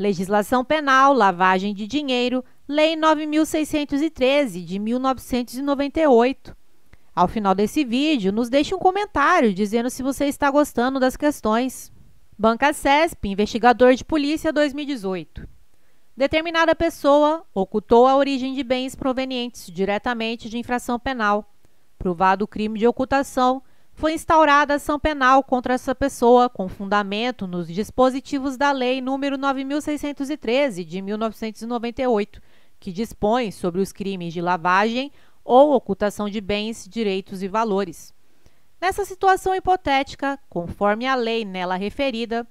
legislação penal, lavagem de dinheiro, Lei 9613 de 1998. Ao final desse vídeo, nos deixe um comentário dizendo se você está gostando das questões. Banca CESP, investigador de polícia 2018. Determinada pessoa ocultou a origem de bens provenientes diretamente de infração penal, provado o crime de ocultação foi instaurada ação penal contra essa pessoa com fundamento nos dispositivos da Lei nº 9613 de 1998, que dispõe sobre os crimes de lavagem ou ocultação de bens, direitos e valores. Nessa situação hipotética, conforme a lei nela referida,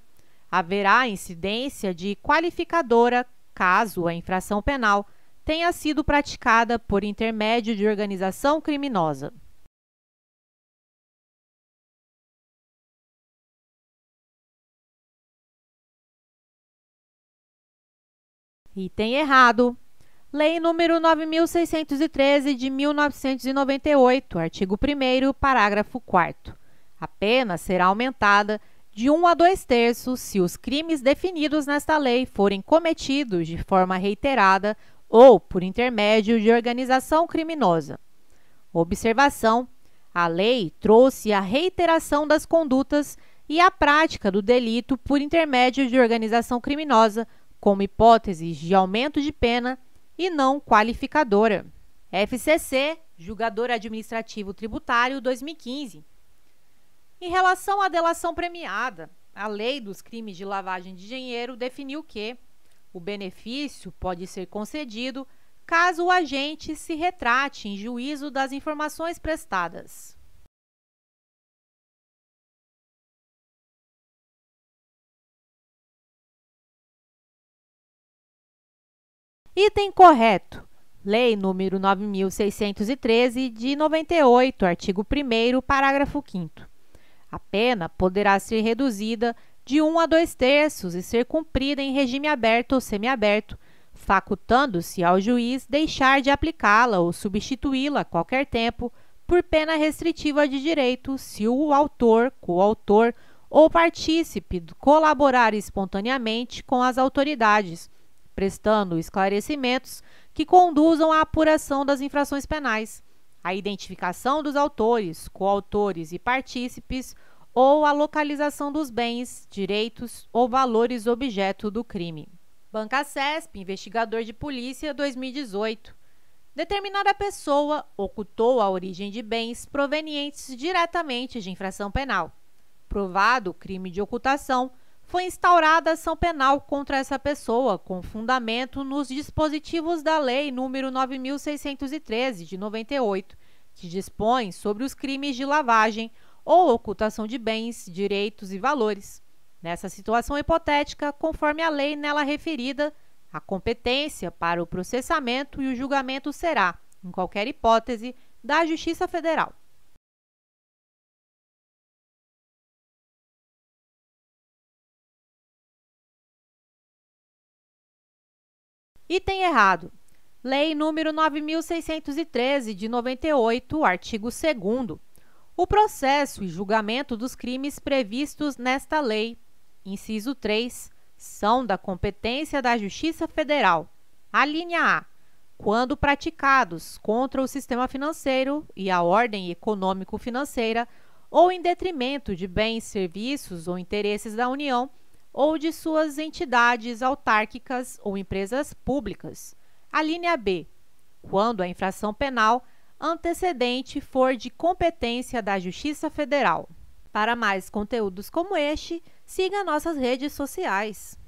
haverá incidência de qualificadora caso a infração penal tenha sido praticada por intermédio de organização criminosa. Item errado. Lei número 9613 de 1998, artigo 1 parágrafo 4 A pena será aumentada de 1 a 2 terços se os crimes definidos nesta lei forem cometidos de forma reiterada ou por intermédio de organização criminosa. Observação: a lei trouxe a reiteração das condutas e a prática do delito por intermédio de organização criminosa como hipóteses de aumento de pena e não qualificadora. FCC, Julgador Administrativo Tributário 2015. Em relação à delação premiada, a lei dos crimes de lavagem de dinheiro definiu que o benefício pode ser concedido caso o agente se retrate em juízo das informações prestadas. Item correto. Lei número 9613 de 98, artigo 1 parágrafo 5 A pena poderá ser reduzida de 1 a 2 terços e ser cumprida em regime aberto ou semiaberto, facultando-se ao juiz deixar de aplicá-la ou substituí-la a qualquer tempo por pena restritiva de direito se o autor, coautor ou partícipe colaborar espontaneamente com as autoridades prestando esclarecimentos que conduzam à apuração das infrações penais, à identificação dos autores, coautores e partícipes ou à localização dos bens, direitos ou valores objeto do crime. Banca CESP, investigador de polícia 2018. Determinada pessoa ocultou a origem de bens provenientes diretamente de infração penal. Provado o crime de ocultação, foi instaurada ação penal contra essa pessoa, com fundamento nos dispositivos da Lei nº 9613 de 98, que dispõe sobre os crimes de lavagem ou ocultação de bens, direitos e valores. Nessa situação hipotética, conforme a lei nela referida, a competência para o processamento e o julgamento será, em qualquer hipótese, da Justiça Federal. Item errado. Lei número 9613 de 98, artigo 2 O processo e julgamento dos crimes previstos nesta lei, inciso 3, são da competência da Justiça Federal. A linha A quando praticados contra o sistema financeiro e a ordem econômico-financeira ou em detrimento de bens, serviços ou interesses da União ou de suas entidades autárquicas ou empresas públicas. A linha B, quando a infração penal antecedente for de competência da Justiça Federal. Para mais conteúdos como este, siga nossas redes sociais.